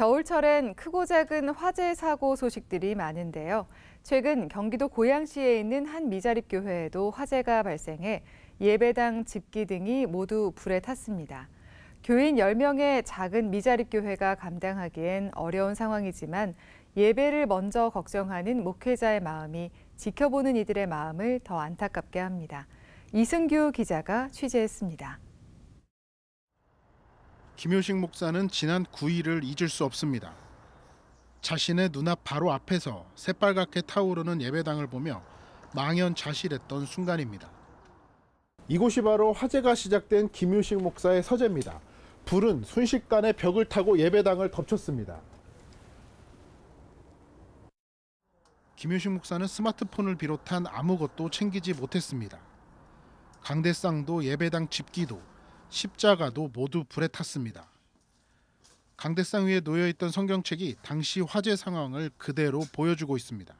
겨울철엔 크고 작은 화재 사고 소식들이 많은데요. 최근 경기도 고양시에 있는 한 미자립교회에도 화재가 발생해 예배당 집기 등이 모두 불에 탔습니다. 교인 10명의 작은 미자립교회가 감당하기엔 어려운 상황이지만 예배를 먼저 걱정하는 목회자의 마음이 지켜보는 이들의 마음을 더 안타깝게 합니다. 이승규 기자가 취재했습니다. 김효식 목사는 지난 9일을 잊을 수 없습니다. 자신의 눈앞 바로 앞에서 새빨갛게 타오르는 예배당을 보며 망연자실했던 순간입니다. 이곳이 바로 화재가 시작된 김효식 목사의 서재입니다. 불은 순식간에 벽을 타고 예배당을 덮쳤습니다. 김효식 목사는 스마트폰을 비롯한 아무것도 챙기지 못했습니다. 강대상도 예배당 집기도 십자가도 모두 불에 탔습니다. 강대상 위에 놓여 있던 성경책이 당시 화재 상황을 그대로 보여주고 있습니다.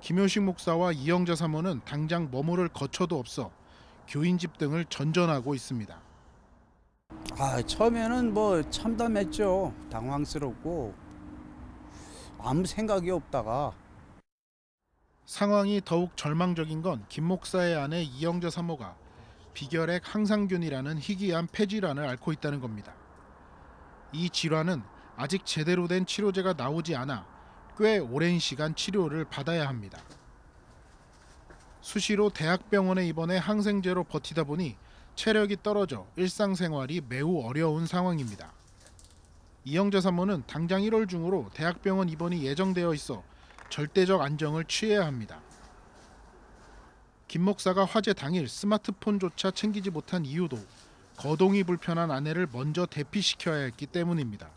김효식 목사와 이영자 사모는 당장 머무를 거처도 없어 교인집 등을 전전하고 있습니다. 아, 처음에는 뭐 참담했죠. 당황스럽고 아무 생각이 없다가 상황이 더욱 절망적인 건 김 목사의 아내 이영자 사모가 비결액 항상균이라는 희귀한 폐질환을 앓고 있다는 겁니다. 이 질환은 아직 제대로 된 치료제가 나오지 않아 꽤 오랜 시간 치료를 받아야 합니다. 수시로 대학병원에 입원해 항생제로 버티다 보니 체력이 떨어져 일상생활이 매우 어려운 상황입니다. 이영자 사모는 당장 1월 중으로 대학병원 입원이 예정되어 있어 절대적 안정을 취해야 합니다. 김 목사가 화재 당일 스마트폰조차 챙기지 못한 이유도 거동이 불편한 아내를 먼저 대피시켜야 했기 때문입니다.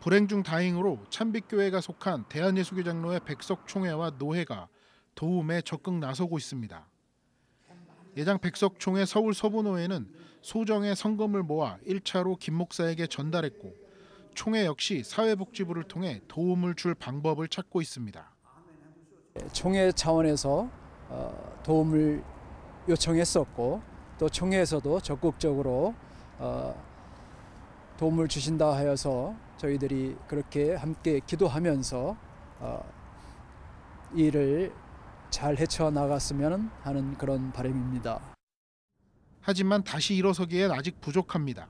불행 중 다행으로 참빛교회가 속한 대한예수교장로의 백석 총회와 노회가 도움에 적극 나서고 있습니다. 예장 백석 총회 서울 서부노회는 소정의 성금을 모아 1차로 김 목사에게 전달했고 총회 역시 사회복지부를 통해 도움을 줄 방법을 찾고 있습니다. 총회 차원에서 어, 도움을 요청했었고 또 총회에서도 적극적으로 어, 도움을 주신다 하여서 저희들이 그렇게 함께 기도하면서 어, 일을 잘 헤쳐 나갔으면 하는 그런 바람입니다. 하지만 다시 일어서기엔 아직 부족합니다.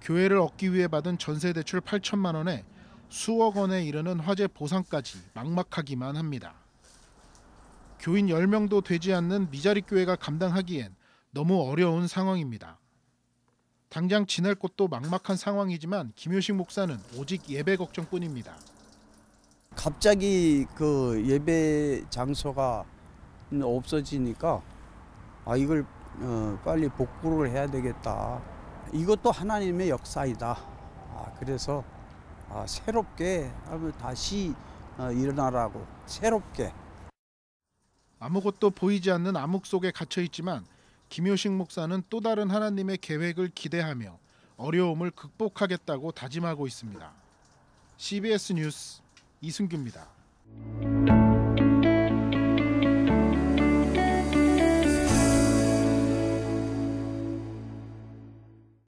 교회를 얻기 위해 받은 전세 대출 8천만 원에 수억 원에 이르는 화재 보상까지 막막하기만 합니다. 교인 10명도 되지 않는 미자리 교회가 감당하기엔 너무 어려운 상황입니다. 당장 지낼 곳도 막막한 상황이지만 김효식 목사는 오직 예배 걱정뿐입니다. 갑자기 그 예배 장소가 없어지니까 아 이걸 어 빨리 복구를 해야 되겠다. 이것도 하나님의 역사이다. 아 그래서 아 새롭게 다시 어, 일어나라고 새롭게 아무것도 보이지 않는 암흑 속에 갇혀 있지만 김효식 목사는 또 다른 하나님의 계획을 기대하며 어려움을 극복하겠다고 다짐하고 있습니다. CBS 뉴스 이승규입니다.